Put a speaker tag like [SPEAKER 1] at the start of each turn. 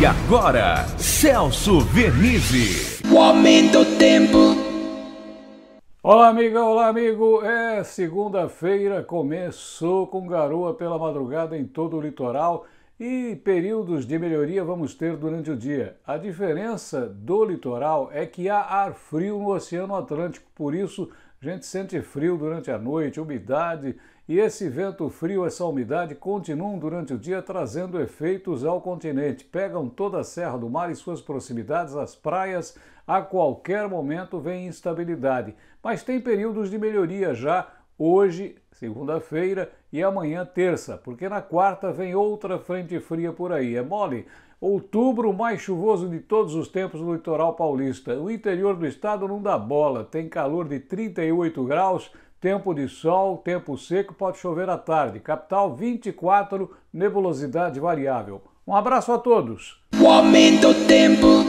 [SPEAKER 1] E agora, Celso Vernizzi. O
[SPEAKER 2] aumento
[SPEAKER 3] tempo.
[SPEAKER 1] Olá, amiga, olá, amigo. É
[SPEAKER 4] segunda-feira, começou com garoa pela madrugada em todo o litoral e períodos de melhoria vamos ter durante o dia. A diferença do litoral é que há ar frio no Oceano Atlântico, por isso a gente sente frio durante a noite, umidade, e esse vento frio, essa umidade continuam durante o dia trazendo efeitos ao continente. Pegam toda a Serra do Mar e suas proximidades, as praias, a qualquer momento vem instabilidade. Mas tem períodos de melhoria já hoje, segunda-feira, e amanhã, terça, porque na quarta vem outra frente fria por aí. É mole? Outubro mais chuvoso de todos os tempos no litoral paulista. O interior do estado não dá bola, tem calor de 38 graus, tempo de sol, tempo seco, pode chover à tarde. Capital 24, nebulosidade variável. Um abraço a todos. O aumento do tempo.